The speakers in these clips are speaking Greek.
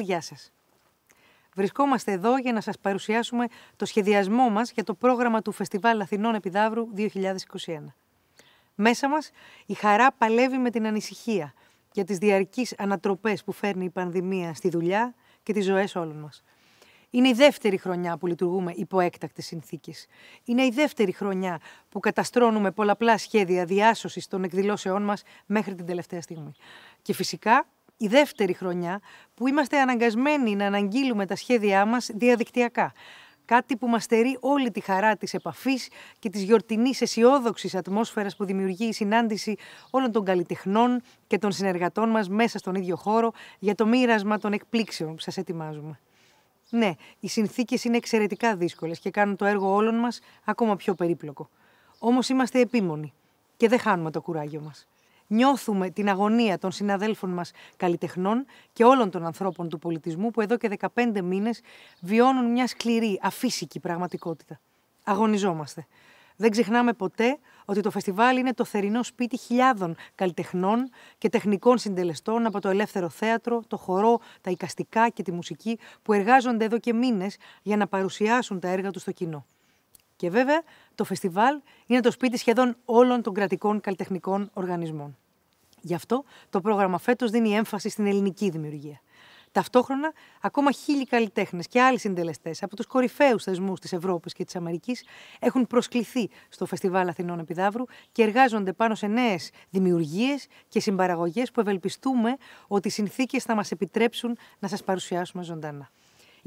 γεια σας. Βρισκόμαστε εδώ για να σας παρουσιάσουμε το σχεδιασμό μας για το πρόγραμμα του Φεστιβάλ Αθηνών Επιδαύρου 2021. Μέσα μας η χαρά παλεύει με την ανησυχία για τις διαρκείς ανατροπές που φέρνει η πανδημία στη δουλειά και τις ζωές όλων μας. Είναι η δεύτερη χρονιά που λειτουργούμε υπό έκτακτες συνθήκες. Είναι η δεύτερη χρονιά που καταστρώνουμε πολλαπλά σχέδια διάσωσης των εκδηλώσεών μας μέχρι την τελευταία στιγμή. Και φυσικά η δεύτερη χρονιά που είμαστε αναγκασμένοι να αναγγείλουμε τα σχέδιά μας διαδικτυακά. Κάτι που μας στερεί όλη τη χαρά της επαφής και της γιορτινής αισιόδοξης ατμόσφαιρας που δημιουργεί η συνάντηση όλων των καλλιτεχνών και των συνεργατών μας μέσα στον ίδιο χώρο για το μοίρασμα των εκπλήξεων που σας ετοιμάζουμε. Ναι, οι συνθήκες είναι εξαιρετικά δύσκολες και κάνουν το έργο όλων μας ακόμα πιο περίπλοκο. Όμως είμαστε επίμονοι και δεν χάνουμε το κουράγιο μας. Νιώθουμε την αγωνία των συναδέλφων μας καλλιτεχνών και όλων των ανθρώπων του πολιτισμού που εδώ και 15 μήνες βιώνουν μια σκληρή, αφύσικη πραγματικότητα. Αγωνιζόμαστε. Δεν ξεχνάμε ποτέ ότι το φεστιβάλ είναι το θερινό σπίτι χιλιάδων καλλιτεχνών και τεχνικών συντελεστών από το ελεύθερο θέατρο, το χορό, τα οικαστικά και τη μουσική που εργάζονται εδώ και μήνες για να παρουσιάσουν τα έργα τους στο κοινό. Και βέβαια, το φεστιβάλ είναι το σπίτι σχεδόν όλων των κρατικών καλλιτεχνικών οργανισμών. Γι' αυτό το πρόγραμμα φέτος δίνει έμφαση στην ελληνική δημιουργία. Ταυτόχρονα, ακόμα χίλιοι καλλιτέχνες και άλλοι συντελεστές από τους κορυφαίους θεσμούς της Ευρώπης και της Αμερικής έχουν προσκληθεί στο Φεστιβάλ Αθηνών Επιδαύρου και εργάζονται πάνω σε νέες δημιουργίες και συμπαραγωγές που ευελπιστούμε ότι οι συνθήκες θα μας επιτρέψουν να σας παρουσιάσουμε ζωντανά.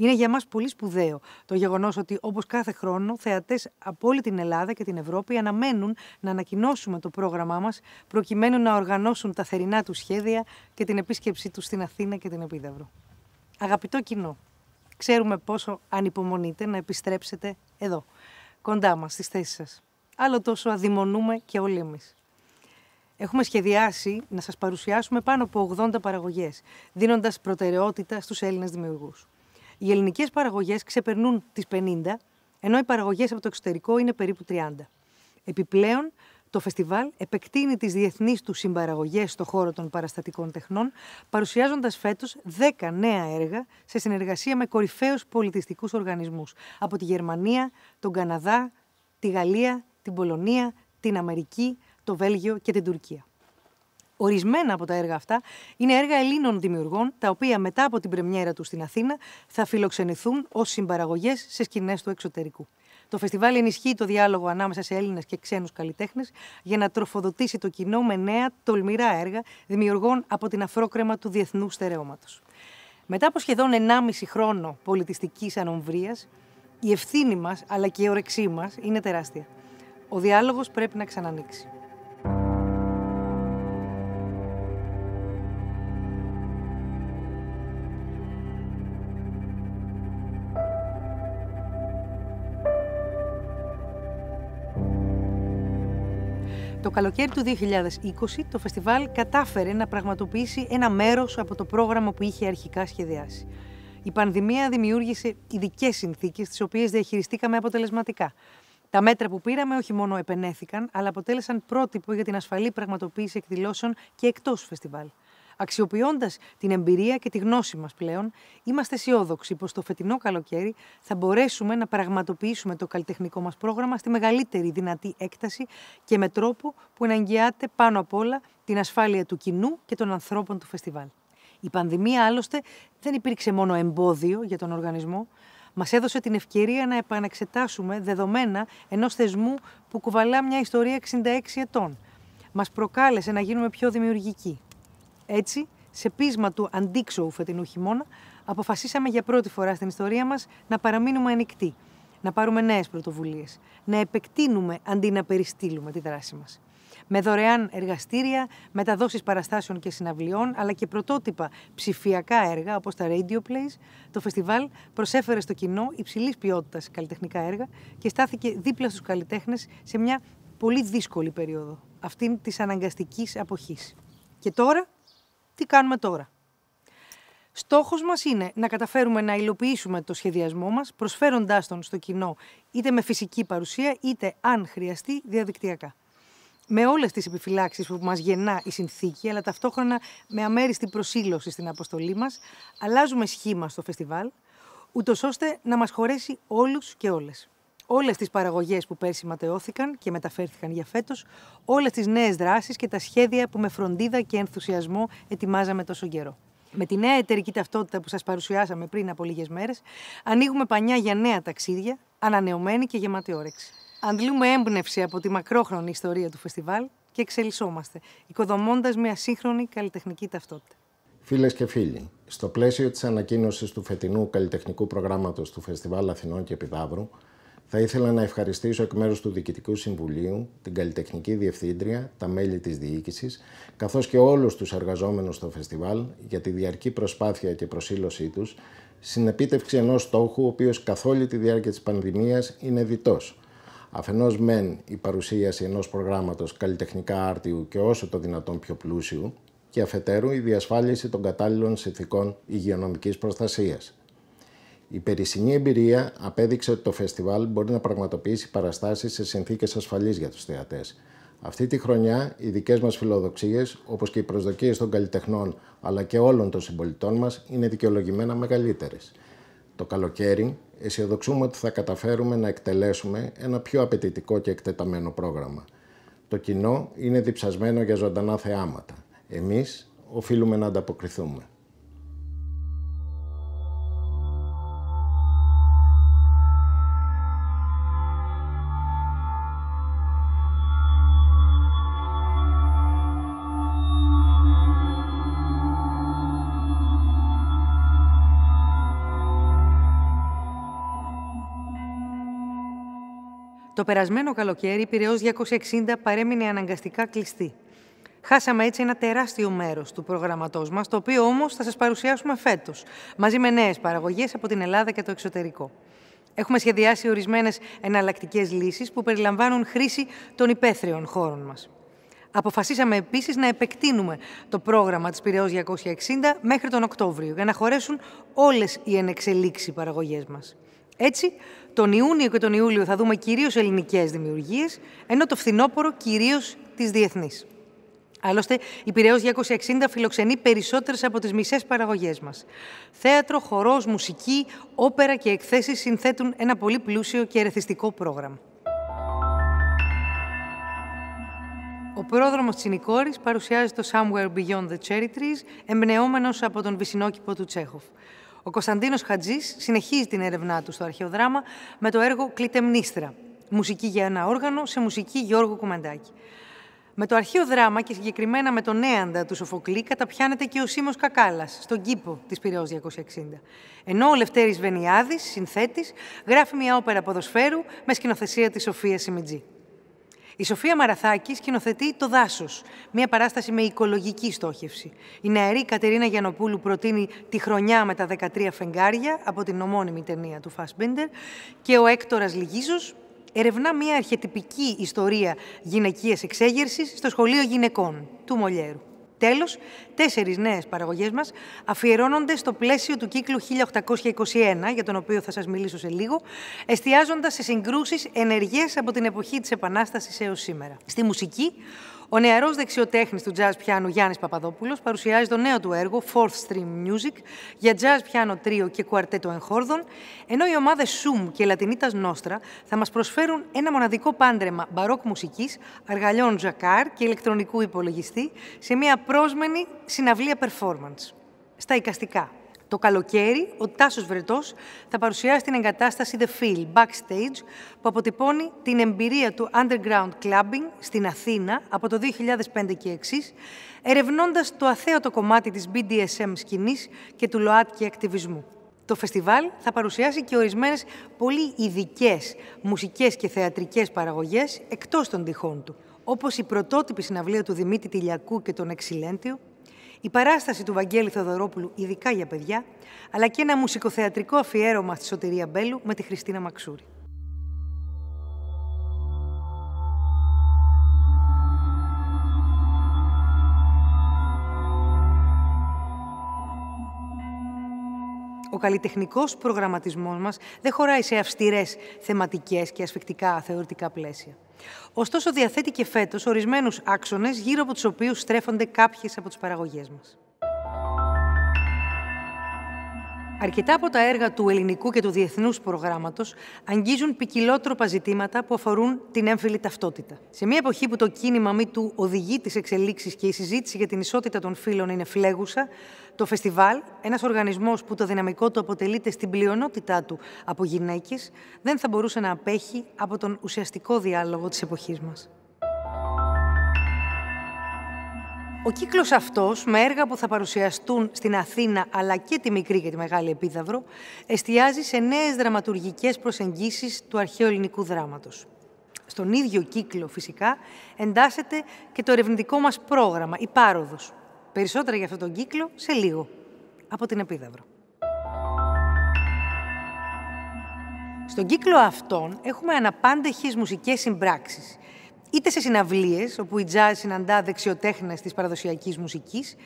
Είναι για μας πολύ σπουδαίο το γεγονός ότι όπως κάθε χρόνο θεατές από όλη την Ελλάδα και την Ευρώπη αναμένουν να ανακοινώσουμε το πρόγραμμά μας προκειμένου να οργανώσουν τα θερινά τους σχέδια και την επίσκεψή τους στην Αθήνα και την Επίδαυρο. Αγαπητό κοινό, ξέρουμε πόσο ανυπομονείτε να επιστρέψετε εδώ, κοντά μας, στις θέσεις σας. Άλλο τόσο αδειμονούμε και όλοι εμείς. Έχουμε σχεδιάσει να σας παρουσιάσουμε πάνω από 80 παραγωγές, δίνοντας προτεραιότητα στους Έλληνες δημιουργούς. Οι ελληνικές παραγωγές ξεπερνούν τις 50, ενώ οι παραγωγές από το εξωτερικό είναι περίπου 30. Επιπλέον, το φεστιβάλ επεκτείνει τις διεθνείς του συμπαραγωγές στον χώρο των παραστατικών τεχνών, παρουσιάζοντας φέτος 10 νέα έργα σε συνεργασία με κορυφαίους πολιτιστικούς οργανισμούς από τη Γερμανία, τον Καναδά, τη Γαλλία, την Πολωνία, την Αμερική, το Βέλγιο και την Τουρκία. Ορισμένα από τα έργα αυτά είναι έργα Ελλήνων δημιουργών, τα οποία μετά από την πρεμιέρα τους στην Αθήνα θα φιλοξενηθούν ως συμπαραγωγές σε σκηνές του εξωτερικού. Το φεστιβάλ ενισχύει το διάλογο ανάμεσα σε Έλληνες και ξένους καλλιτέχνες για να τροφοδοτήσει το κοινό με νέα τολμηρά έργα δημιουργών από την αφρόκρεμα του διεθνού στερεώματος. Μετά από σχεδόν 1,5 χρόνο πολιτιστικής ανομβρίας, η ευθύνη μας αλλά και η όρεξή μας είναι τεράστια. Ο διάλογος πρέπει να ξανανοίξει. Το καλοκαίρι του 2020 το φεστιβάλ κατάφερε να πραγματοποιήσει ένα μέρος από το πρόγραμμα που είχε αρχικά σχεδιάσει. Η πανδημία δημιούργησε ειδικές συνθήκες τις οποίες διαχειριστήκαμε αποτελεσματικά. Τα μέτρα που πήραμε όχι μόνο επενέθηκαν, αλλά αποτέλεσαν πρότυπο για την ασφαλή πραγματοποίηση εκδηλώσεων και εκτός φεστιβάλ. Αξιοποιώντας την εμπειρία και τη γνώση μας πλέον, είμαστε αισιόδοξοι πως το φετινό καλοκαίρι θα μπορέσουμε να πραγματοποιήσουμε το καλλιτεχνικό μας πρόγραμμα στη μεγαλύτερη δυνατή έκταση και με τρόπο που εναγκαιάται πάνω απ' όλα την ασφάλεια του κοινού και των ανθρώπων του φεστιβάλ. Η πανδημία άλλωστε δεν υπήρξε μόνο εμπόδιο για τον οργανισμό, Μας έδωσε την ευκαιρία να επαναξετάσουμε δεδομένα ενός θεσμού που κουβαλά μια ιστορία 66 ετών. Μας προκάλεσε να γίνουμε πιο δημιουργικοί. Έτσι, σε πείσμα του αντίξωου φετινού χειμώνα, αποφασίσαμε για πρώτη φορά στην ιστορία μας να παραμείνουμε ανοικτοί, να πάρουμε νέες πρωτοβουλίες, να επεκτείνουμε αντί να περιστύλουμε τη δράση μας. Με δωρεάν εργαστήρια, μεταδόσεις παραστάσεων και συναυλιών, αλλά και πρωτότυπα ψηφιακά έργα όπως τα Radio Plays, το φεστιβάλ προσέφερε στο κοινό υψηλής ποιότητας καλλιτεχνικά έργα και στάθηκε δίπλα στους καλλιτέχνες σε μια πολύ δύσκολη περίοδο, αυτήν της αναγκαστικής αποχής. Και τώρα τι κάνουμε τώρα. Στόχος μας είναι να καταφέρουμε να υλοποιήσουμε το σχεδιασμό μας, προσφέροντάς τον στο κοινό είτε με φυσική παρουσία, είτε αν χρειαστεί διαδικτυακά. Με όλες τις επιφυλάξεις που μας γεννά η συνθήκη, αλλά ταυτόχρονα με αμέριστη προσήλωση στην αποστολή μας, αλλάζουμε σχήμα στο φεστιβάλ, ούτως ώστε να μας χωρέσει όλους και όλες όλες τις παραγωγές που πέρσι ματαιώθηκαν και μεταφέρθηκαν για φέτος, όλες τις νέες δράσεις και τα σχέδια που με φροντίδα και ενθουσιασμό ετοιμάζαμε τόσο καιρό. Με τη νέα εταιρική ταυτότητα που σας παρουσιάσαμε πριν από λίγες μέρες, ανοίγουμε πανιά για νέα ταξίδια, ανανεωμένη και γεμάτη όρεξη. Αντλούμε έμπνευση από τη μακρόχρονη ιστορία του φεστιβάλ και εξελισσόμαστε, οικοδομώντας μια σύγχρονη καλλιτεχνική ταυτότητα. Φίλες και φίλοι, στο πλαίσιο της ανακοίνωσης του φετινού καλλιτεχνικού προγράμματος του Φεστιβάλ Αθηνών και Επιδαύρου, θα ήθελα να ευχαριστήσω εκ μέρους του Διοικητικού Συμβουλίου, την καλλιτεχνική διευθύντρια, τα μέλη της διοίκησης, καθώς και όλους τους εργαζόμενους στο φεστιβάλ για τη διαρκή προσπάθεια και προσήλωσή τους στην επίτευξη ενός στόχου, ο οποίος καθ' όλη τη διάρκεια της πανδημίας είναι διτός. Αφενός, μεν η παρουσίαση ενός προγράμματος καλλιτεχνικά άρτιου και όσο το δυνατόν πιο πλούσιου, και αφετέρου η διασφάλιση των κατάλληλων συνθηκών υγειονομικής προστασίας. Η περισσυνή εμπειρία απέδειξε ότι το φεστιβάλ μπορεί να πραγματοποιήσει παραστάσεις σε συνθήκες ασφαλής για τους θεατές. Αυτή τη χρονιά οι δικές μας φιλοδοξίες, όπως και οι προσδοκίες των καλλιτεχνών αλλά και όλων των συμπολιτών μας, είναι δικαιολογημένα μεγαλύτερες. Το καλοκαίρι αισιοδοξούμε ότι θα καταφέρουμε να εκτελέσουμε ένα πιο απαιτητικό και εκτεταμένο πρόγραμμα. Το κοινό είναι διψασμένο για ζωντανά θεάματα. Εμείς οφείλουμε να ανταποκριθούμε. Το περασμένο καλοκαίρι η Πυραιός 260 παρέμεινε αναγκαστικά κλειστή. Χάσαμε έτσι ένα τεράστιο μέρος του προγραμματός μας, το οποίο όμως θα σας παρουσιάσουμε φέτος, μαζί με νέες παραγωγές από την Ελλάδα και το εξωτερικό. Έχουμε σχεδιάσει ορισμένες εναλλακτικές λύσεις που περιλαμβάνουν χρήση των υπαίθριων χώρων μας. Αποφασίσαμε επίσης να επεκτείνουμε το πρόγραμμα της Πυραιός 260 μέχρι τον Οκτώβριο, για να χωρέσουν όλες οι ενεξελίξει παραγωγές μας. Έτσι, τον Ιούνιο και τον Ιούλιο θα δούμε κυρίως ελληνικές δημιουργίες, ενώ το φθινόπωρο κυρίως τις διεθνείς. Άλλωστε, η Πειραιός 260 φιλοξενεί περισσότερες από τις μισές παραγωγές μας. Θέατρο, χορός, μουσική, όπερα και εκθέσεις συνθέτουν ένα πολύ πλούσιο και ερεθιστικό πρόγραμμα. Ο πρόδρομος της παρουσιάζει το Somewhere Beyond the Cherry Trees, εμπνεόμενος από τον βυσινόκηπο του Τσέχοφ. Ο Κωνσταντίνος Χατζής συνεχίζει την έρευνά του στο αρχαιοδράμα με το έργο «Κλιτεμνίστρα», μουσική για ένα όργανο σε μουσική Γιώργου Κουμαντάκη. Με το αρχαίο δράμα και συγκεκριμένα με τον Νέαντα του Σοφοκλή καταπιάνεται και ο Σίμος Κακάλας στον κήπο της Πυραιός 260. Ενώ ο Λευτέρης Βενιάδης, συνθέτης, γράφει μια όπερα ποδοσφαίρου με σκηνοθεσία της Σοφίας Σιμιτζή. Η Σοφία Μαραθάκη σκηνοθετεί Το Δάσος, μια παράσταση με οικολογική στόχευση. Η νεαρή Κατερίνα Γιανοπούλου προτείνει Τη χρονιά με τα 13 φεγγάρια από την ομώνυμη ταινία του Φασμπίντερ και ο Έκτορας Λυγίζος ερευνά μια αρχιετυπική ιστορία γυναικείας εξέγερσης στο σχολείο γυναικών του Μολιέρου. Τέλος, τέσσερις νέες παραγωγές μας αφιερώνονται στο πλαίσιο του κύκλου 1821, για τον οποίο θα σας μιλήσω σε λίγο, εστιάζοντας σε συγκρούσεις ενεργές από την εποχή της Επανάστασης έως σήμερα. Στη μουσική, ο νεαρός δεξιοτέχνης του jazz πιάνου Γιάννης Παπαδόπουλος παρουσιάζει το νέο του έργο Fourth Stream Music για jazz πιάνο τρίο και κουαρτέτο εγχόρδων, ενώ οι ομάδες Zoom και Λατινίτας Νόστρα θα μας προσφέρουν ένα μοναδικό πάντρεμα μπαρόκ μουσικής, αργαλιών Ζακάρ και ηλεκτρονικού υπολογιστή σε μια πρόσμενη συναυλία performance. Στα οικαστικά. Το καλοκαίρι, ο Τάσος Βρετός θα παρουσιάσει την εγκατάσταση The Feel Backstage, που αποτυπώνει την εμπειρία του underground clubbing στην Αθήνα από το 2005 και εξής, ερευνώντας το αθέατο κομμάτι της BDSM σκηνής και του ΛΟΑΤΚΙ ακτιβισμού. Το φεστιβάλ θα παρουσιάσει και ορισμένες πολύ ειδικές μουσικές και θεατρικές παραγωγές εκτός των τυχών του, όπως η πρωτότυπη συναυλία του Δημήτρη Τηλιακού και τον Εξιλέντιο, η παράσταση του Βαγγέλη Θεοδωρόπουλου ειδικά για παιδιά, αλλά και ένα μουσικοθεατρικό αφιέρωμα στη Σωτηρία Μπέλου με τη Χριστίνα Μαξούρη. Ο καλλιτεχνικός προγραμματισμός μας δεν χωράει σε αυστηρές θεματικές και ασφικτικά θεωρητικά πλαίσια. Ωστόσο, διαθέτει και φέτος ορισμένους άξονες γύρω από τους οποίους στρέφονται κάποιες από τις παραγωγές μας. Αρκετά από τα έργα του ελληνικού και του διεθνούς προγράμματος αγγίζουν ποικιλότροπα ζητήματα που αφορούν την έμφυλη ταυτότητα. Σε μια εποχή που το κίνημα μη του οδηγεί τις εξελίξεις και η συζήτηση για την ισότητα των φύλων είναι φλέγουσα, το φεστιβάλ, ένας οργανισμός που το δυναμικό του αποτελείται στην πλειονότητά του από γυναίκες, δεν θα μπορούσε να απέχει από τον ουσιαστικό διάλογο της εποχής μας. Ο κύκλος αυτός, με έργα που θα παρουσιαστούν στην Αθήνα αλλά και τη μικρή και τη μεγάλη Επίδαυρο, εστιάζει σε νέες δραματουργικές προσεγγίσεις του αρχαίου ελληνικού δράματος. Στον ίδιο κύκλο, φυσικά, εντάσσεται και το ερευνητικό μας πρόγραμμα, η Πάροδος, Περισσότερα για αυτόν τον κύκλο σε λίγο. Από την Επίδαυρο. Στον κύκλο αυτόν έχουμε αναπάντεχες μουσικές συμπράξεις. Είτε σε συναυλίες, όπου η jazz συναντά δεξιοτέχνες της παραδοσιακής μουσικής,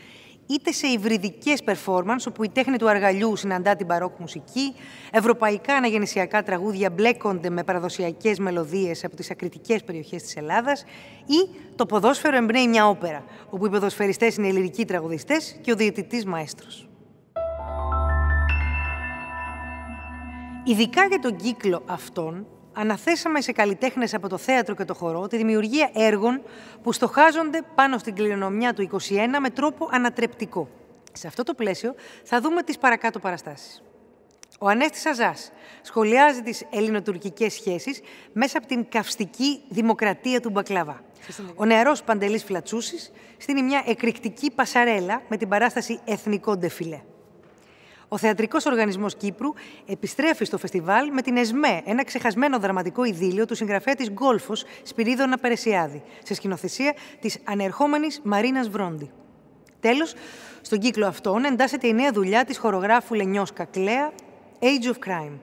είτε σε υβριδικές performance, όπου η τέχνη του αργαλιού συναντά την παρόκ μουσική, ευρωπαϊκά αναγεννησιακά τραγούδια μπλέκονται με παραδοσιακές μελωδίες από τις ακριτικές περιοχές της Ελλάδας ή το ποδόσφαιρο εμπνέει μια όπερα, όπου οι ποδοσφαιριστές είναι ελληνικοί τραγουδιστές και ο διαιτητής μαέστρος. Ειδικά για τον κύκλο αυτών, αναθέσαμε σε καλλιτέχνες από το θέατρο και το χορό τη δημιουργία έργων που στοχάζονται πάνω στην κληρονομιά του 21 με τρόπο ανατρεπτικό. Σε αυτό το πλαίσιο θα δούμε τις παρακάτω παραστάσεις. Ο Ανέστης Αζάς σχολιάζει τις ελληνοτουρκικές σχέσεις μέσα από την καυστική δημοκρατία του Μπακλαβά. Ο νεαρός Παντελής Φλατσούσης στείλει μια εκρηκτική πασαρέλα με την παράσταση «Εθνικό ντεφιλέ». Ο Θεατρικός Οργανισμός Κύπρου επιστρέφει στο φεστιβάλ με την ΕΣΜΕ, ένα ξεχασμένο δραματικό ιδίλιο του συγγραφέα της Γκόλφος Σπυρίδωνα Περεσιάδη, σε σκηνοθεσία της ανερχόμενης Μαρίνας Βρόντι. Τέλος, στον κύκλο αυτόν εντάσσεται η νέα δουλειά της χορογράφου Λενιός Κακλέα, Age of Crime.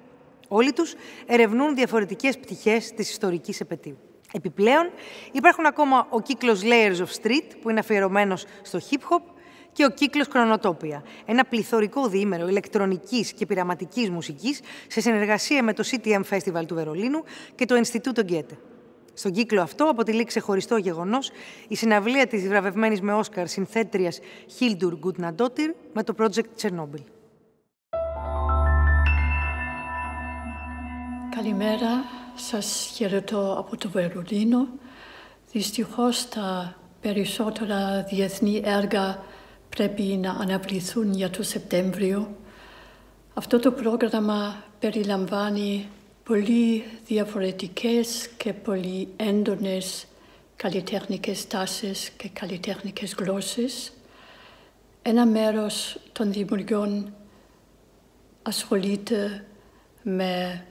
Όλοι τους ερευνούν διαφορετικές πτυχές της ιστορικής επαιτίου. Επιπλέον, υπάρχουν ακόμα ο κύκλος Layers of Street, που είναι αφιερωμένος στο hip-hop, και ο κύκλος Κρονοτόπια. Ένα πληθωρικό διήμερο ηλεκτρονικής και πειραματικής μουσικής σε συνεργασία με το CTM Festival του Βερολίνου και το Ινστιτούτο Γκέτε. Στον κύκλο αυτό αποτελεί ξεχωριστό γεγονός η συναυλία της βραβευμένης με Όσκαρ συνθέτριας Χίλντουρ Γκουτναντότυρ με το project Chernobyl. Καλημέρα, Σας χαιρετώ από το Βερολίνο. Δυστυχώς τα περισσότερα διεθνή έργα πρέπει να αναβληθούν για το Σεπτέμβριο. Αυτό το πρόγραμμα περιλαμβάνει πολύ διαφορετικές και πολύ έντονες καλλιτεχνικές τάσεις και καλλιτεχνικές γλώσσες. Ένα μέρος των δημιουργιών ασχολείται με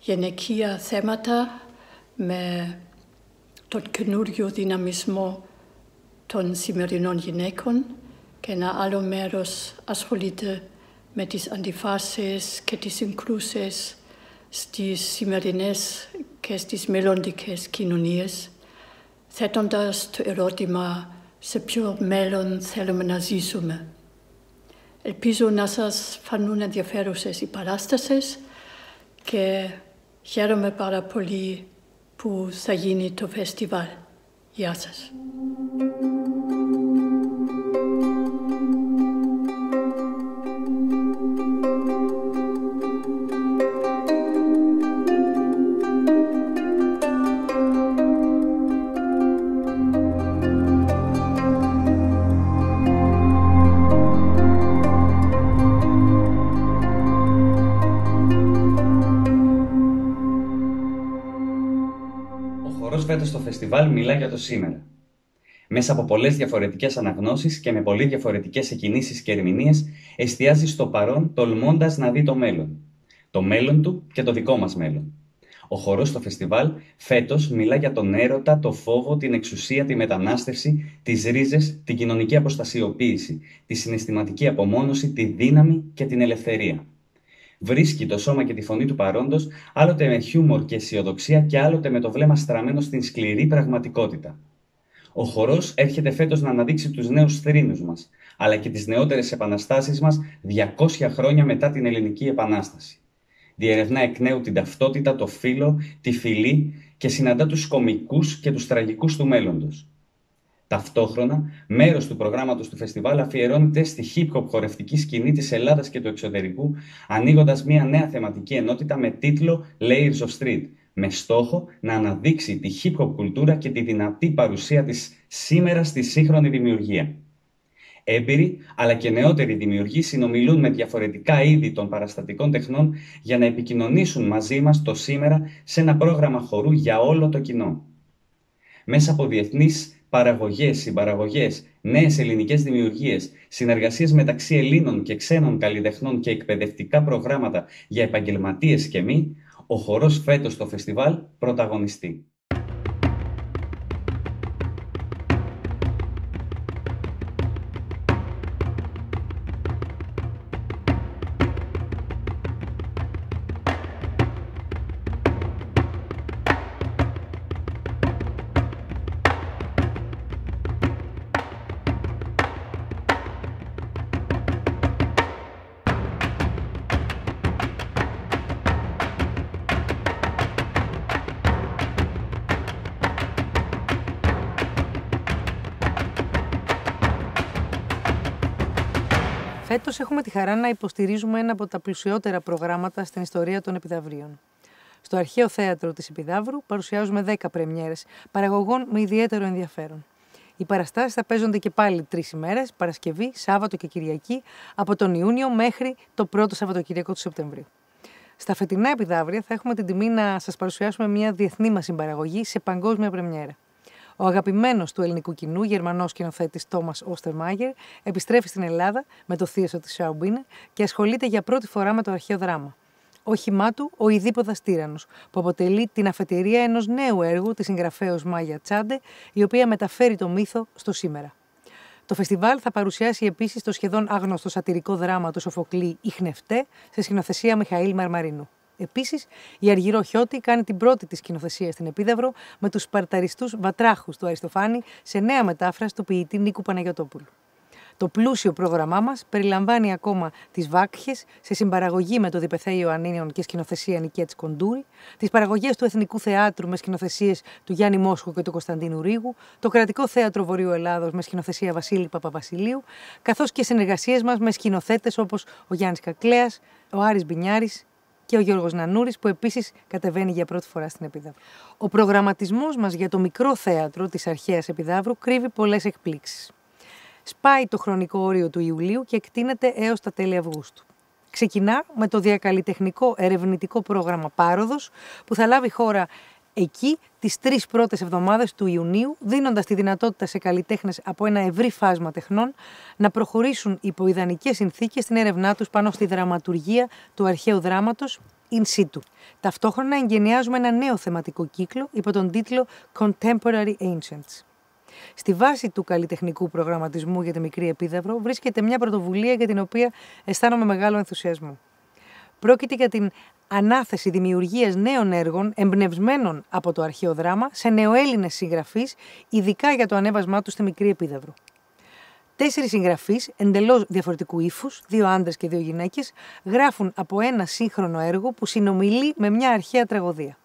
γενεκία θέματα, με τον καινούριο δυναμισμό των σημερινών γυναίκων και ένα άλλο μέρος ασχολείται με τις αντιφάσεις και τις συγκρούσεις στις σημερινές και στις μελλοντικές κοινωνίες, θέτοντας το ερώτημα σε ποιο μέλλον θέλουμε να ζήσουμε. Ελπίζω να σας φανούν ενδιαφέρουσες οι παράστασεις και χαίρομαι πάρα πολύ που θα γίνει το φεστιβάλ. Γεια σας. φεστιβάλ μιλά για το σήμερα. Μέσα από πολλές διαφορετικές αναγνώσεις και με πολύ διαφορετικές εκκινήσεις και ερμηνείες, εστιάζει στο παρόν, τολμώντας να δει το μέλλον. Το μέλλον του και το δικό μας μέλλον. Ο χορός στο φεστιβάλ φέτος μιλά για τον έρωτα, το φόβο, την εξουσία, τη μετανάστευση, τις ρίζες, την κοινωνική αποστασιοποίηση, τη συναισθηματική απομόνωση, τη δύναμη και την ελευθερία. Βρίσκει το σώμα και τη φωνή του παρόντος, άλλοτε με χιούμορ και αισιοδοξία και άλλοτε με το βλέμμα στραμμένο στην σκληρή πραγματικότητα. Ο χορός έρχεται φέτος να αναδείξει τους νέους θρήνους μας, αλλά και τις νεότερες επαναστάσεις μας 200 χρόνια μετά την Ελληνική Επανάσταση. Διερευνά εκ νέου την ταυτότητα, το φίλο, τη φυλή και συναντά τους κομικούς και τους τραγικούς του μέλλοντος. Ταυτόχρονα, μέρος του προγράμματος του φεστιβάλ αφιερώνεται στη hip hop χορευτική σκηνή της Ελλάδας και του εξωτερικού, ανοίγοντας μια νέα θεματική ενότητα με τίτλο Layers of Street, με στόχο να αναδείξει τη hip hop κουλτούρα και τη δυνατή παρουσία της σήμερα στη σύγχρονη δημιουργία. Έμπειροι αλλά και νεότεροι δημιουργοί συνομιλούν με διαφορετικά είδη των παραστατικών τεχνών για να επικοινωνήσουν μαζί μας το σήμερα σε ένα πρόγραμμα χορού για όλο το κοινό. Μέσα από διεθνείς παραγωγές, συμπαραγωγές, νέες ελληνικές δημιουργίες, συνεργασίες μεταξύ Ελλήνων και ξένων καλλιτεχνών και εκπαιδευτικά προγράμματα για επαγγελματίες και μη, ο χορός φέτος στο φεστιβάλ πρωταγωνιστεί. τη χαρά να υποστηρίζουμε ένα από τα πλουσιότερα προγράμματα στην ιστορία των επιδαυρίων. Στο αρχαίο θέατρο της Επιδαύρου παρουσιάζουμε 10 πρεμιέρες παραγωγών με ιδιαίτερο ενδιαφέρον. Οι παραστάσεις θα παίζονται και πάλι τρεις ημέρες, Παρασκευή, Σάββατο και Κυριακή, από τον Ιούνιο μέχρι το πρώτο Σαββατοκύριακο του Σεπτεμβρίου. Στα φετινά επιδαύρια θα έχουμε την τιμή να σας παρουσιάσουμε μια διεθνή μας συμπαραγωγή σε παγκόσμια πρεμιέρα. Ο αγαπημένος του ελληνικού κοινού, γερμανός σκηνοθέτης Τόμας Όστερμάγερ, επιστρέφει στην Ελλάδα με το θείο της Σαουμπίνε και ασχολείται για πρώτη φορά με το αρχαίο δράμα. Όχημά του Ο Ιδίποδας Τύρανος, που αποτελεί την αφετηρία ενός νέου έργου της συγγραφέως Μάγια Τσάντε, η οποία μεταφέρει το μύθο στο σήμερα. Το φεστιβάλ θα παρουσιάσει επίσης το σχεδόν άγνωστο σατυρικό δράμα του Σοφοκλή Ιχνευτέ σε σκηνοθεσία Μιχαήλ Μαρμαρίνου. Επίσης, η Αργυρό Χιώτη κάνει την πρώτη της σκηνοθεσία στην Επίδαυρο με τους Σπαρταριστούς Βατράχους του Αριστοφάνη σε νέα μετάφραση του ποιητή Νίκου Παναγιοτόπουλου. Το πλούσιο πρόγραμμά μας περιλαμβάνει ακόμα τις Βάκχες σε συμπαραγωγή με το Διπεθέιο Ανίνιον και σκηνοθεσία Νικέτ Κοντούρη, τις παραγωγές του Εθνικού Θεάτρου με σκηνοθεσίες του Γιάννη Μόσχου και του Κωνσταντίνου Ρίγου, το Κρατικό Θέατρο Βορείου Ελλάδος με σκηνοθεσία Βασίλη Παπαβασιλείου, καθώς και συνεργασίες μας με σκηνοθέτες όπως ο Γιάννης Κακλέα, ο Άρης Μπινιάρης και ο Γιώργος Νανούρης που επίσης κατεβαίνει για πρώτη φορά στην Επιδαύρου. Ο προγραμματισμός μας για το μικρό θέατρο της αρχαίας Επιδαύρου κρύβει πολλές εκπλήξεις. Σπάει το χρονικό όριο του Ιουλίου και εκτείνεται έως τα τέλη Αυγούστου. Ξεκινά με το διακαλλιτεχνικό ερευνητικό πρόγραμμα Πάροδος που θα λάβει χώρα εκεί τις τρεις πρώτες εβδομάδες του Ιουνίου, δίνοντας τη δυνατότητα σε καλλιτέχνες από ένα ευρύ φάσμα τεχνών να προχωρήσουν υπό ιδανικές συνθήκες στην έρευνά τους πάνω στη δραματουργία του αρχαίου δράματος in situ. Ταυτόχρονα εγγενιάζουμε ένα νέο θεματικό κύκλο υπό τον τίτλο Contemporary Ancients. Στη βάση του καλλιτεχνικού προγραμματισμού για τη μικρή επίδαυρο βρίσκεται μια πρωτοβουλία για την οποία αισθάνομαι μεγάλο ενθουσιασμό. Πρόκειται για την ανάθεση δημιουργίας νέων έργων εμπνευσμένων από το αρχαίο δράμα σε νεοέλληνες συγγραφείς, ειδικά για το ανέβασμά τους στη μικρή επίδαυρο. Τέσσερις συγγραφείς εντελώς διαφορετικού ύφους, δύο άντρες και δύο γυναίκες, γράφουν από ένα σύγχρονο έργο που συνομιλεί με μια αρχαία τραγωδία.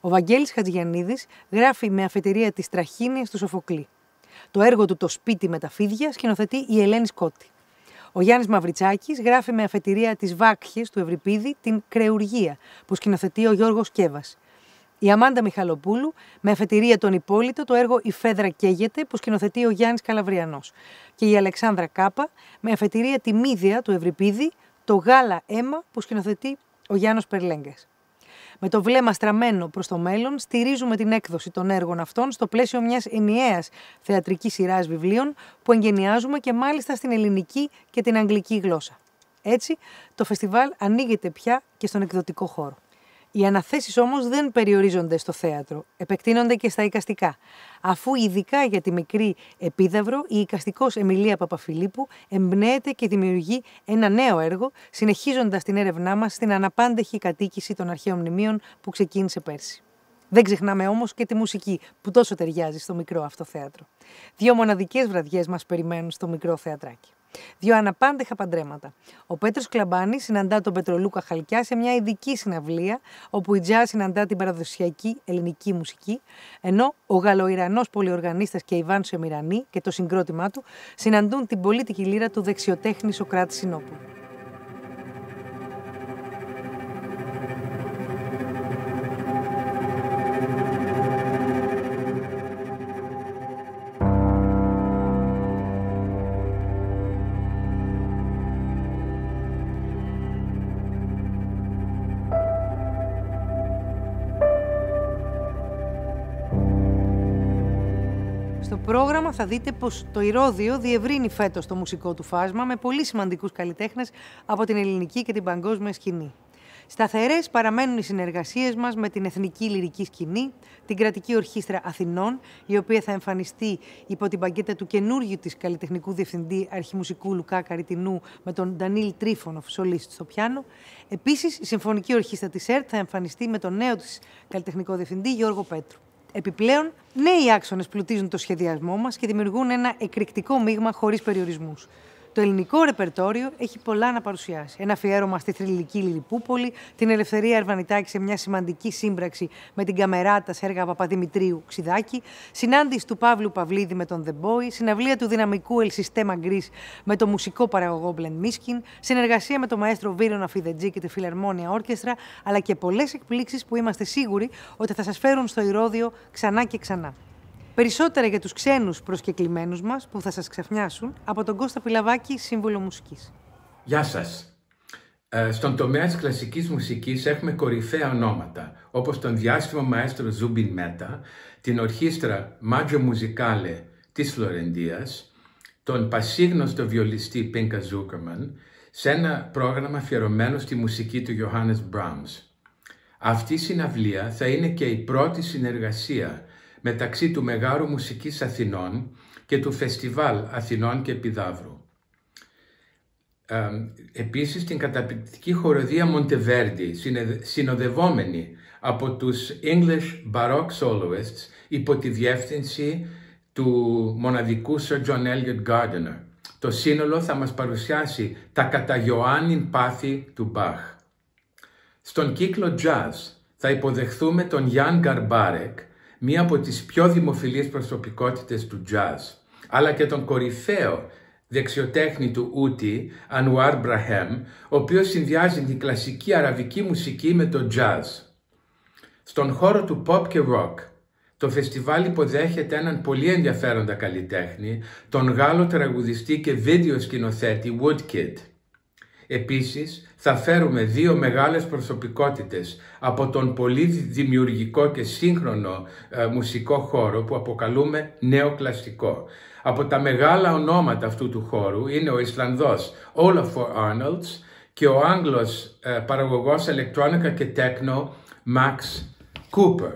Ο Βαγγέλης Χατζιανίδης γράφει με αφετηρία της Τραχίνια του Σοφοκλή. Το έργο του Το σπίτι με τα φίδια σκηνοθετεί η Ελένη Σκότη. Ο Γιάννης Μαυριτσάκης γράφει με αφετηρία τη Βάκχη του Ευρυπίδη την Κρεουργία, που σκηνοθετεί ο Γιώργος Κέβας. Η Αμάντα Μιχαλοπούλου, με αφετηρία τον Υπόλοιπο, το έργο Η Φέδρα Καίγεται, που σκηνοθετεί ο Γιάννης Καλαβριανός. Και η Αλεξάνδρα Κάπα, με αφετηρία τη Μύδια του Ευρυπίδη, το Γάλα Έμα, που σκηνοθετεί ο Γιάννος Περλέγκα. Με το βλέμμα στραμμένο προς το μέλλον, στηρίζουμε την έκδοση των έργων αυτών στο πλαίσιο μιας ενιαίας θεατρικής σειράς βιβλίων που εγγενιάζουμε και μάλιστα στην ελληνική και την αγγλική γλώσσα. Έτσι, το φεστιβάλ ανοίγεται πια και στον εκδοτικό χώρο. Οι αναθέσεις όμως δεν περιορίζονται στο θέατρο, επεκτείνονται και στα οικαστικά. Αφού ειδικά για τη μικρή επίδαυρο, η οικαστικό Εμιλία Παπαφιλίπου εμπνέεται και δημιουργεί ένα νέο έργο, συνεχίζοντας την έρευνά μας στην αναπάντεχη κατοίκηση των αρχαίων μνημείων που ξεκίνησε πέρσι. Δεν ξεχνάμε όμως και τη μουσική που τόσο ταιριάζει στο μικρό αυτό θέατρο. Δύο μοναδικές βραδιές μας περιμένουν στο μικρό θεατράκι. Δύο αναπάντεχα παντρέματα. Ο Πέτρος Κλαμπάνη συναντά τον Πετρολούκα Χαλκιά σε μια ειδική συναυλία, όπου η Τζά συναντά την παραδοσιακή ελληνική μουσική, ενώ ο Γαλλοϊρανός πολιοργανίστα και Ιβάν Σεμιρανή και το συγκρότημά του συναντούν την πολίτικη λύρα του δεξιοτέχνη Σοκράτη Σινόπουλου. Στο πρόγραμμα θα δείτε πως το Ηρόδιο διευρύνει φέτος το μουσικό του φάσμα με πολύ σημαντικούς καλλιτέχνες από την ελληνική και την παγκόσμια σκηνή. Σταθερές παραμένουν οι συνεργασίες μας με την Εθνική Λυρική Σκηνή, την Κρατική Ορχήστρα Αθηνών, η οποία θα εμφανιστεί υπό την παγκέτα του καινούργιου της καλλιτεχνικού διευθυντή αρχιμουσικού Λουκά Καριτινού με τον Ντανίλ Τρίφωνοφ σολίστη στο πιάνο. Επίσης, η Συμφωνική Ορχήστρα της ΕΡΤ θα εμφανιστεί με τον νέο της καλλιτεχνικό διευθυντή Γιώργο Πέτρου. Επιπλέον, νέοι άξονες πλουτίζουν το σχεδιασμό μας και δημιουργούν ένα εκρηκτικό μείγμα χωρίς περιορισμούς. Το ελληνικό ρεπερτόριο έχει πολλά να παρουσιάσει. Ένα αφιέρωμα στη θρηλυκή Λιλιπούπολη, την Ελευθερία Ερβανιτάκη σε μια σημαντική σύμπραξη με την Καμεράτα έργα Παπαδημητρίου Ξιδάκη, συνάντηση του Παύλου Παυλίδη με τον The Boy, συναυλία του δυναμικού El Sistema Gris με τον μουσικό παραγωγό Blend Μίσκιν, συνεργασία με το μαέστρο Βίρον Αφιδετζή και τη Φιλερμόνια Όρκεστρα, αλλά και πολλές εκπλήξεις που είμαστε σίγουροι ότι θα σας φέρουν στο ηρόδιο ξανά και ξανά. Περισσότερα για τους ξένους προσκεκλημένους μας που θα σας ξαφνιάσουν από τον Κώστα Πιλαβάκη, σύμβουλο μουσικής. Γεια σας. Ε, στον τομέα της κλασικής μουσικής έχουμε κορυφαία ονόματα, όπως τον διάσημο μαέστρο Ζούμπιν Μέτα, την ορχήστρα Μάτζο Μουζικάλε της Φλωρεντίας, τον πασίγνωστο βιολιστή Πίνκα Ζούκερμαν, σε ένα πρόγραμμα αφιερωμένο στη μουσική του Johannes Brahms. Αυτή η συναυλία θα είναι και η πρώτη συνεργασία μεταξύ του Μεγάρου Μουσικής Αθηνών και του Φεστιβάλ Αθηνών και Επιδαύρου. Ε, επίσης την καταπληκτική χοροδία Μοντεβέρντι, συνοδευόμενη από τους English Baroque Soloists υπό τη διεύθυνση του μοναδικού Sir John Eliot Gardiner. Το σύνολο θα μας παρουσιάσει τα κατά πάθη του Μπαχ. Στον κύκλο jazz θα υποδεχθούμε τον Jan Γκαρμπάρεκ, μία από τις πιο δημοφιλείς προσωπικότητες του jazz, αλλά και τον κορυφαίο δεξιοτέχνη του ούτι, Ανουάρ Μπραχέμ, ο οποίος συνδυάζει την κλασική αραβική μουσική με το jazz. Στον χώρο του pop και rock, το φεστιβάλ υποδέχεται έναν πολύ ενδιαφέροντα καλλιτέχνη, τον Γάλλο τραγουδιστή και βίντεο σκηνοθέτη Woodkid. Επίσης, θα φέρουμε δύο μεγάλες προσωπικότητες από τον πολύ δημιουργικό και σύγχρονο ε, μουσικό χώρο που αποκαλούμε Νεοκλαστικό. Από τα μεγάλα ονόματα αυτού του χώρου είναι ο Ισλανδός Olafur Arnolds και ο Άγγλος ε, παραγωγός ηλεκτρόνικα και τέκνο Max Cooper.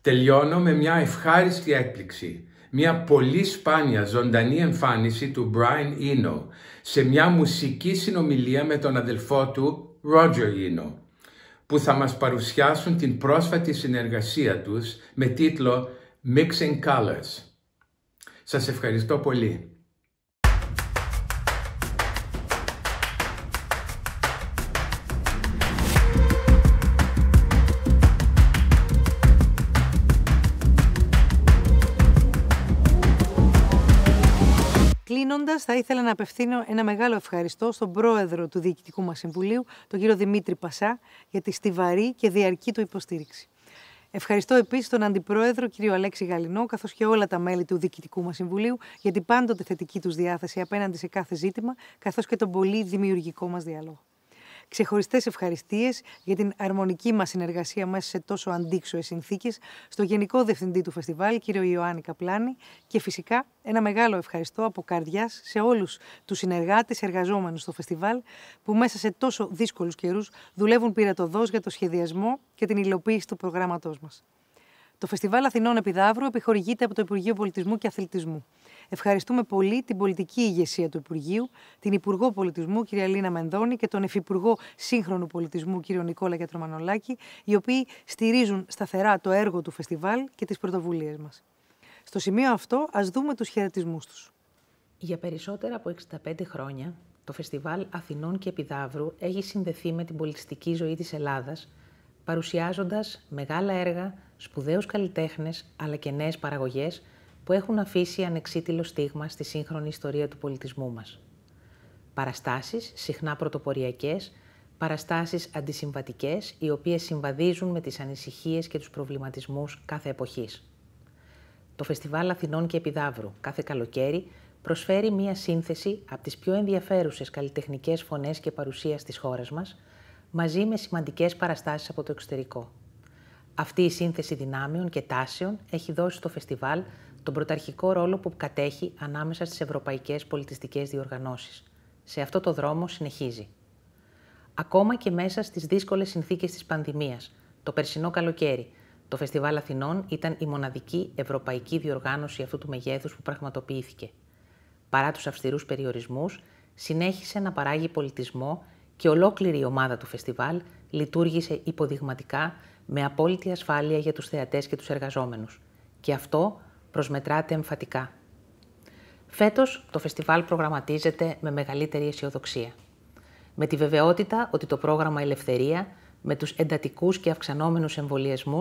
Τελειώνω με μια ευχάριστη έκπληξη μια πολύ σπάνια ζωντανή εμφάνιση του Brian Eno σε μια μουσική συνομιλία με τον αδελφό του Roger Eno που θα μας παρουσιάσουν την πρόσφατη συνεργασία τους με τίτλο Mixing Colors. Σας ευχαριστώ πολύ. θα ήθελα να απευθύνω ένα μεγάλο ευχαριστώ στον πρόεδρο του Διοικητικού μας Συμβουλίου, τον κύριο Δημήτρη Πασά, για τη στιβαρή και διαρκή του υποστήριξη. Ευχαριστώ επίσης τον Αντιπρόεδρο κύριο Αλέξη Γαλινό, καθώς και όλα τα μέλη του Διοικητικού μας Συμβουλίου για την πάντοτε θετική τους διάθεση απέναντι σε κάθε ζήτημα, καθώς και τον πολύ δημιουργικό μας διάλογο ξεχωριστές ευχαριστίες για την αρμονική μας συνεργασία μέσα σε τόσο αντίξωες συνθήκες στο Γενικό Διευθυντή του Φεστιβάλ, κύριο Ιωάννη Καπλάνη και φυσικά ένα μεγάλο ευχαριστώ από καρδιάς σε όλους τους συνεργάτες εργαζόμενους στο φεστιβάλ που μέσα σε τόσο δύσκολους καιρούς δουλεύουν πειρατοδός για το σχεδιασμό και την υλοποίηση του προγράμματός μας. Το Φεστιβάλ Αθηνών Επιδαύρου επιχορηγείται από το Υπουργείο Πολιτισμού και Αθλητισμού. Ευχαριστούμε πολύ την πολιτική ηγεσία του Υπουργείου, την Υπουργό Πολιτισμού, κυρία Λίνα Μενδώνη, και τον Εφυπουργό Σύγχρονου Πολιτισμού, κύριο Νικόλα Γιατρομανολάκη, οι οποίοι στηρίζουν σταθερά το έργο του φεστιβάλ και τις πρωτοβουλίες μας. Στο σημείο αυτό, ας δούμε τους χαιρετισμούς τους. Για περισσότερα από 65 χρόνια, το Φεστιβάλ Αθηνών και Επιδαύρου έχει συνδεθεί με την πολιτιστική ζωή της Ελλάδας, παρουσιάζοντας μεγάλα έργα, σπουδαίους καλλιτέχνες αλλά και νέες παραγωγές που έχουν αφήσει ανεξίτηλο στίγμα στη σύγχρονη ιστορία του πολιτισμού μας. Παραστάσεις, συχνά πρωτοποριακές, παραστάσεις αντισυμβατικές, οι οποίες συμβαδίζουν με τις ανησυχίες και τους προβληματισμούς κάθε εποχής. Το Φεστιβάλ Αθηνών και Επιδαύρου κάθε καλοκαίρι προσφέρει μία σύνθεση από τις πιο ενδιαφέρουσες καλλιτεχνικές φωνές και παρουσίας της χώρας μας, μαζί με σημαντικές παραστάσεις από το εξωτερικό. Αυτή η σύνθεση δυνάμεων και τάσεων έχει δώσει στο φεστιβάλ τον πρωταρχικό ρόλο που κατέχει ανάμεσα στις ευρωπαϊκές πολιτιστικές διοργανώσεις. Σε αυτό το δρόμο συνεχίζει. Ακόμα και μέσα στις δύσκολες συνθήκες της πανδημίας, το περσινό καλοκαίρι, το Φεστιβάλ Αθηνών ήταν η μοναδική ευρωπαϊκή διοργάνωση αυτού του μεγέθους που πραγματοποιήθηκε. Παρά τους αυστηρούς περιορισμούς, συνέχισε να παράγει πολιτισμό και ολόκληρη η ομάδα του φεστιβάλ λειτουργήσε υποδειγματικά με απόλυτη ασφάλεια για τους θεατές και τους εργαζόμενους. Και αυτό προσμετράται εμφατικά. Φέτος, το φεστιβάλ προγραμματίζεται με μεγαλύτερη αισιοδοξία. Με τη βεβαιότητα ότι το πρόγραμμα Ελευθερία, με τους εντατικούς και αυξανόμενους εμβολιασμούς,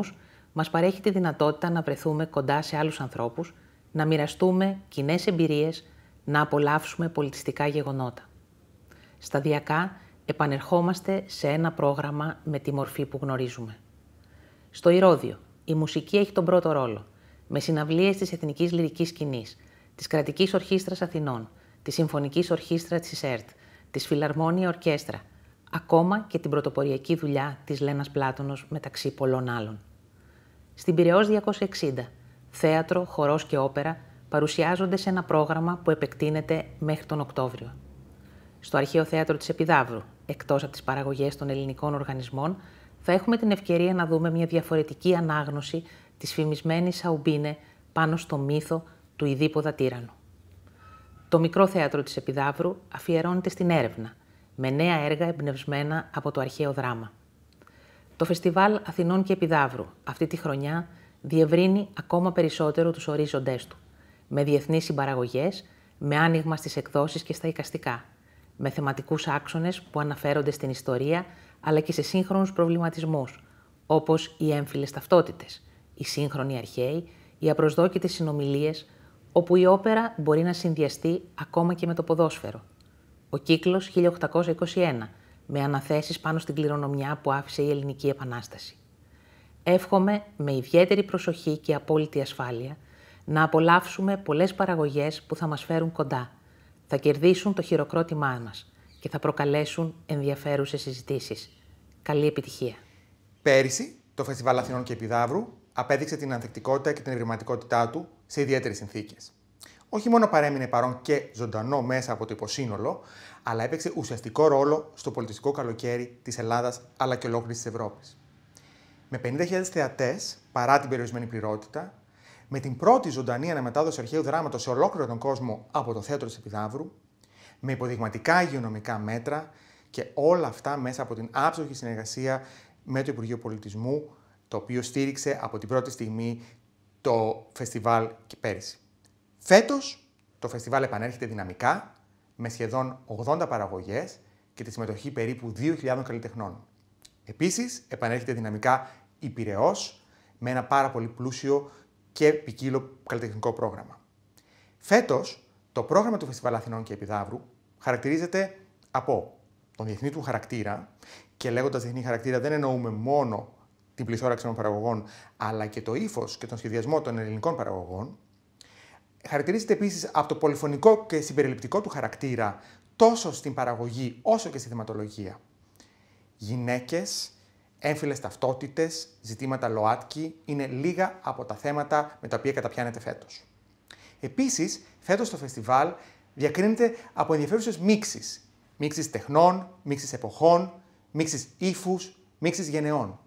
μας παρέχει τη δυνατότητα να βρεθούμε κοντά σε άλλους ανθρώπους, να μοιραστούμε κοινές εμπειρίες, να απολαύσουμε πολιτιστικά γεγονότα. Σταδιακά, επανερχόμαστε σε ένα πρόγραμμα με τη μορφή που γνωρίζουμε. Στο Ηρόδιο, η μουσική έχει τον πρώτο ρόλο – με συναυλίες της Εθνικής Λυρικής κοινή, της Κρατικής Ορχήστρας Αθηνών, της Συμφωνικής Ορχήστρας της ΕΡΤ, της Φιλαρμόνια Ορκέστρα, ακόμα και την πρωτοποριακή δουλειά της Λένας Πλάτωνος μεταξύ πολλών άλλων. Στην Πυραιός 260, θέατρο, χορός και όπερα παρουσιάζονται σε ένα πρόγραμμα που επεκτείνεται μέχρι τον Οκτώβριο. Στο Αρχαίο Θέατρο της Επιδαύρου, εκτός από τις παραγωγές των ελληνικών οργανισμών, θα έχουμε την ευκαιρία να δούμε μια διαφορετική ανάγνωση της φημισμένης Σαουμπίνε πάνω στο μύθο του Ιδίποδα Τύρανου. Το μικρό θέατρο της Επιδαύρου αφιερώνεται στην έρευνα, με νέα έργα εμπνευσμένα από το αρχαίο δράμα. Το Φεστιβάλ Αθηνών και Επιδαύρου αυτή τη χρονιά διευρύνει ακόμα περισσότερο τους ορίζοντές του, με διεθνείς συμπαραγωγές, με άνοιγμα στις εκδόσεις και στα οικαστικά, με θεματικούς άξονες που αναφέρονται στην ιστορία αλλά και σε σύγχρονους προβληματισμούς, όπως οι έμφυλες ταυτότητες, οι σύγχρονοι αρχαίοι, οι απροσδόκητες συνομιλίες, όπου η όπερα μπορεί να συνδυαστεί ακόμα και με το ποδόσφαιρο. Ο κύκλος 1821, με αναθέσεις πάνω στην κληρονομιά που άφησε η Ελληνική Επανάσταση. Εύχομαι με ιδιαίτερη προσοχή και απόλυτη ασφάλεια να απολαύσουμε πολλές παραγωγές που θα μας φέρουν κοντά, θα κερδίσουν το χειροκρότημά μας και θα προκαλέσουν ενδιαφέρουσες συζητήσεις. Καλή επιτυχία. Πέρυσι, το Φεστιβάλ Αθηνών και Επιδαύρου απέδειξε την ανθεκτικότητα και την ευρηματικότητά του σε ιδιαίτερες συνθήκες. Όχι μόνο παρέμεινε παρόν και ζωντανό μέσα από το υποσύνολο, αλλά έπαιξε ουσιαστικό ρόλο στο πολιτιστικό καλοκαίρι της Ελλάδας αλλά και ολόκληρης της Ευρώπης. Με 50.000 θεατές, παρά την περιορισμένη πληρότητα, με την πρώτη ζωντανή αναμετάδοση αρχαίου δράματος σε ολόκληρο τον κόσμο από το θέατρο της Επιδάβρου, με υποδειγματικά υγειονομικά μέτρα και όλα αυτά μέσα από την άψογη συνεργασία με το Υπουργείο Πολιτισμού το οποίο στήριξε από την πρώτη στιγμή το φεστιβάλ και πέρυσι. Φέτος το φεστιβάλ επανέρχεται δυναμικά με σχεδόν 80 παραγωγές και τη συμμετοχή περίπου 2.000 καλλιτεχνών. Επίσης επανέρχεται δυναμικά η με ένα πάρα πολύ πλούσιο και ποικίλο καλλιτεχνικό πρόγραμμα. Φέτος το πρόγραμμα του Φεστιβάλ Αθηνών και Επιδαύρου χαρακτηρίζεται από τον διεθνή του χαρακτήρα και λέγοντας διεθνή χαρακτήρα δεν εννοούμε μόνο την πληθώρα ξένων παραγωγών, αλλά και το ύφος και τον σχεδιασμό των ελληνικών παραγωγών. Χαρακτηρίζεται επίσης από το πολυφωνικό και συμπεριληπτικό του χαρακτήρα τόσο στην παραγωγή όσο και στη θεματολογία. Γυναίκες, έμφυλες ταυτότητες, ζητήματα ΛΟΑΤΚΙ είναι λίγα από τα θέματα με τα οποία καταπιάνεται φέτος. Επίσης, φέτος το φεστιβάλ διακρίνεται από ενδιαφέρουσες μίξεις. Μίξεις τεχνών, μίξεις εποχών, μίξεις ύφους, μίξεις γενεών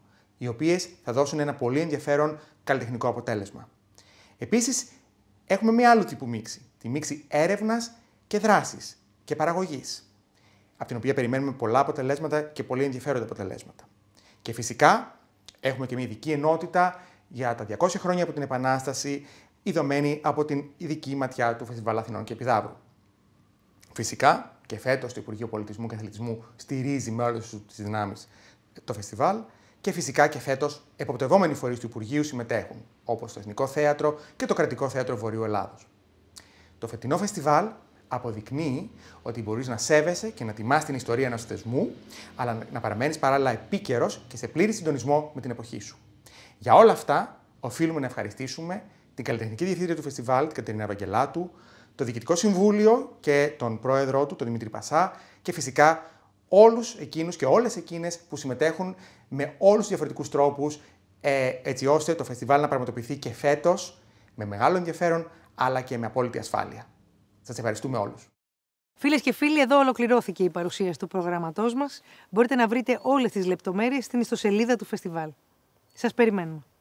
οι οποίες θα δώσουν ένα πολύ ενδιαφέρον καλλιτεχνικό αποτέλεσμα. Επίσης, έχουμε μία άλλη τύπου μίξη, τη μίξη έρευνας και δράσης και παραγωγής, από την οποία περιμένουμε πολλά αποτελέσματα και πολύ ενδιαφέροντα αποτελέσματα. Και φυσικά, έχουμε και μία ειδική ενότητα για τα 200 χρόνια από την Επανάσταση, ιδωμένη από την ειδική ματιά του Φεστιβάλ Αθηνών και Επιδάβρου. Φυσικά, και φέτος το Υπουργείο Πολιτισμού και Αθλητισμού στηρίζει με όλες τις δυνάμεις το φεστιβάλ και φυσικά και φέτος εποπτευόμενοι φορείς του Υπουργείου συμμετέχουν, όπως το Εθνικό Θέατρο και το Κρατικό Θέατρο Βορείου Ελλάδος. Το φετινό φεστιβάλ αποδεικνύει ότι μπορείς να σέβεσαι και να τιμάς την ιστορία ενός θεσμού, αλλά να παραμένεις παράλληλα επίκαιρος και σε πλήρη συντονισμό με την εποχή σου. Για όλα αυτά, οφείλουμε να ευχαριστήσουμε την καλλιτεχνική διευθύντρια του φεστιβάλ, την Κατερίνα Βαγγελάτου, το Διοικητικό Συμβούλιο και τον πρόεδρό του, τον Δημήτρη Πασά, και φυσικά όλους εκείνους και όλες εκείνες που συμμετέχουν με όλους τους διαφορετικούς τρόπους, ε, έτσι ώστε το φεστιβάλ να πραγματοποιηθεί και φέτος με μεγάλο ενδιαφέρον αλλά και με απόλυτη ασφάλεια. Σας ευχαριστούμε όλους. Φίλες και φίλοι, εδώ ολοκληρώθηκε η παρουσίαση του προγράμματός μας. Μπορείτε να βρείτε όλες τις λεπτομέρειες στην ιστοσελίδα του φεστιβάλ. Σας περιμένουμε.